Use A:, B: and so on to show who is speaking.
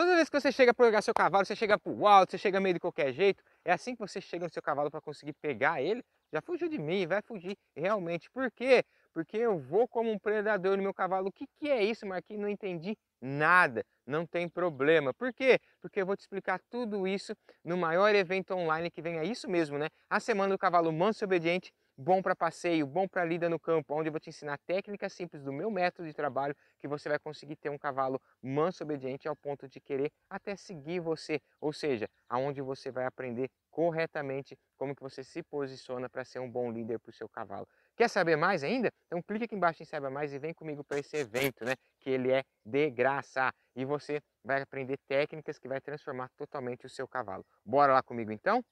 A: Toda vez que você chega para pegar seu cavalo, você chega para o alto, você chega meio de qualquer jeito, é assim que você chega no seu cavalo para conseguir pegar ele, já fugiu de mim, vai fugir realmente. Por quê? Porque eu vou como um predador no meu cavalo. O que, que é isso, Marquinhos? Não entendi nada, não tem problema. Por quê? Porque eu vou te explicar tudo isso no maior evento online que vem, é isso mesmo, né? A Semana do Cavalo Manso e Obediente bom para passeio, bom para lida no campo, onde eu vou te ensinar técnicas simples do meu método de trabalho que você vai conseguir ter um cavalo manso obediente ao ponto de querer até seguir você, ou seja, aonde você vai aprender corretamente como que você se posiciona para ser um bom líder para o seu cavalo. Quer saber mais ainda? Então clique aqui embaixo em saiba mais e vem comigo para esse evento, né? Que ele é de graça e você vai
B: aprender técnicas que vai transformar totalmente o seu cavalo. Bora lá comigo então?